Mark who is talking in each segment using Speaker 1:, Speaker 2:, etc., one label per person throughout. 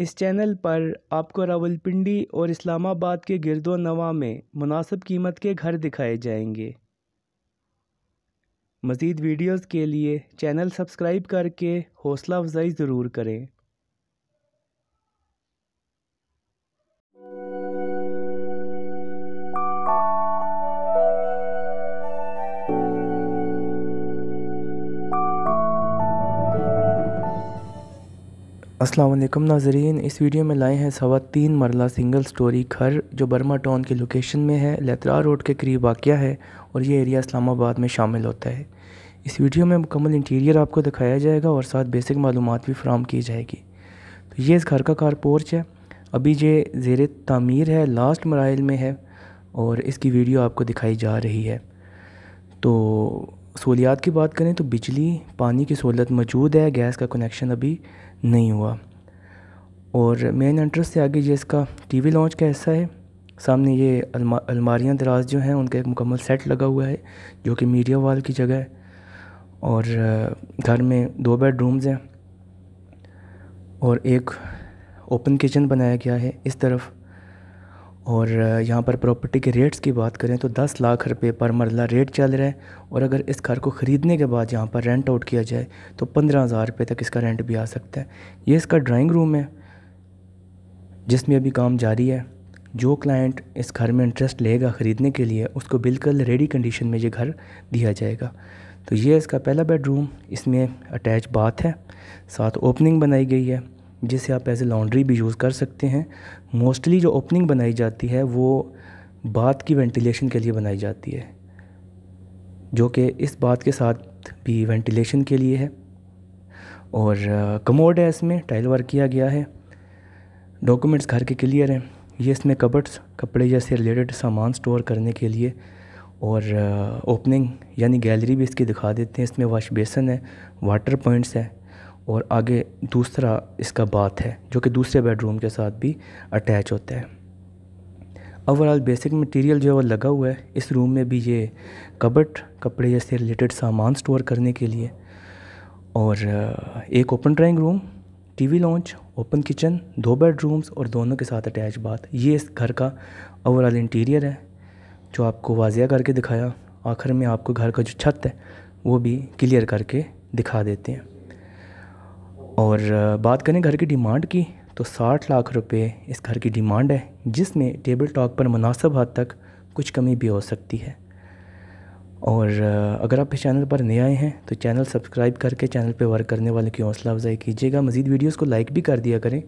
Speaker 1: इस चैनल पर आपको रावलपिंडी और इस्लामाबाद के गिरदो नवा में मुनासिब कीमत के घर दिखाए जाएंगे मज़ीद वीडियोस के लिए चैनल सब्सक्राइब करके हौसला अफजाई ज़रूर करें असलम नाजरीन इस वीडियो में लाए हैं सवा तीन मरला सिंगल स्टोरी घर जो बर्मा टाउन की लोकेशन में है लेतरा रोड के करीब वाक़ है और ये एरिया इस्लामाबाद में शामिल होता है इस वीडियो में मुकम्मल इंटीरियर आपको दिखाया जाएगा और साथ बेसिक मालूम भी फ्राहम की जाएगी तो ये इस घर का कार पोर्च है अभी ये जेर तमीर है लास्ट मराइल में है और इसकी वीडियो आपको दिखाई जा रही है तो सहूलियात की बात करें तो बिजली पानी की सहूलत मौजूद है गैस का कनेक्शन अभी नहीं हुआ और मेन एंट्रेंस से आगे ये इसका टीवी लॉन्च का हिस्सा है सामने ये अलमा अलमारियाँ दराज जो हैं उनका एक मुकम्मल सेट लगा हुआ है जो कि मीडिया वाल की जगह है और घर में दो बेडरूम्स हैं और एक ओपन किचन बनाया गया है इस तरफ और यहाँ पर प्रॉपर्टी के रेट्स की बात करें तो दस लाख रुपए पर मरला रेट चल रहा है और अगर इस घर को ख़रीदने के बाद यहाँ पर रेंट आउट किया जाए तो पंद्रह हज़ार रुपये तक इसका रेंट भी आ सकता है ये इसका ड्राइंग रूम है जिसमें अभी काम जारी है जो क्लाइंट इस घर में इंटरेस्ट लेगा ख़रीदने के लिए उसको बिल्कुल रेडी कंडीशन में ये घर दिया जाएगा तो ये इसका पहला बेडरूम इसमें अटैच बाथ है साथ ओपनिंग बनाई गई है जिसे आप एज ए लॉन्ड्री भी यूज़ कर सकते हैं मोस्टली जो ओपनिंग बनाई जाती है वो बात की वेंटिलेशन के लिए बनाई जाती है जो कि इस बात के साथ भी वेंटिलेशन के लिए है और कमोड है इसमें टाइल वर्क किया गया है डॉक्यूमेंट्स घर के क्लियर हैं ये इसमें कबर्ड्स कपड़े जैसे रिलेटेड सामान स्टोर करने के लिए और ओपनिंग यानी गैलरी भी इसकी दिखा देते हैं इसमें वाश बेसन है वाटर पॉइंट्स है और आगे दूसरा इसका बाथ है जो कि दूसरे बेडरूम के साथ भी अटैच होता है ओवरऑल बेसिक मटेरियल जो है वो लगा हुआ है इस रूम में भी ये कबट कपड़े जैसे रिलेटेड सामान स्टोर करने के लिए और एक open drawing room TV lounge open kitchen दो बेडरूम्स और दोनों के साथ अटैच बाथ ये इस घर का ओवरऑल इंटीरियर है जो आपको वाजिया करके दिखाया आखिर में आपको घर का जो छत है वो भी क्लियर करके दिखा देते हैं और बात करें घर की डिमांड की तो साठ लाख रुपए इस घर की डिमांड है जिसमें टेबल टॉक पर मुनासब हद तक कुछ कमी भी हो सकती है और अगर आप इस चैनल पर नए आए हैं तो चैनल सब्सक्राइब करके चैनल पर वर्क करने वाले की हौसला अफजाई कीजिएगा मज़ीद वीडियोस को लाइक भी कर दिया करें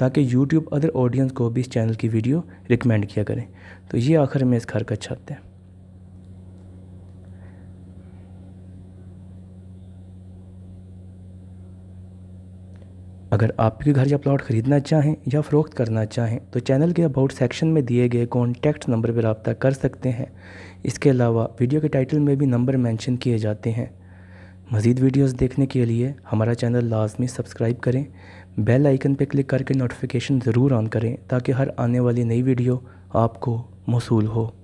Speaker 1: ताकि यूट्यूब अदर ऑडियंस को भी इस चैनल की वीडियो रिकमेंड किया करें तो ये आखिर में इस घर का छत है अगर आप भी घर या प्लॉट खरीदना चाहें या फ़रोख्त करना चाहें तो चैनल के अबाउट सेक्शन में दिए गए कॉन्टैक्ट नंबर पर रबता कर सकते हैं इसके अलावा वीडियो के टाइटल में भी नंबर मेंशन किए जाते हैं मज़ीद वीडियोस देखने के लिए हमारा चैनल लाजमी सब्सक्राइब करें बेल आइकन पर क्लिक करके नोटिफिकेशन ज़रूर ऑन करें ताकि हर आने वाली नई वीडियो आपको मौसू हो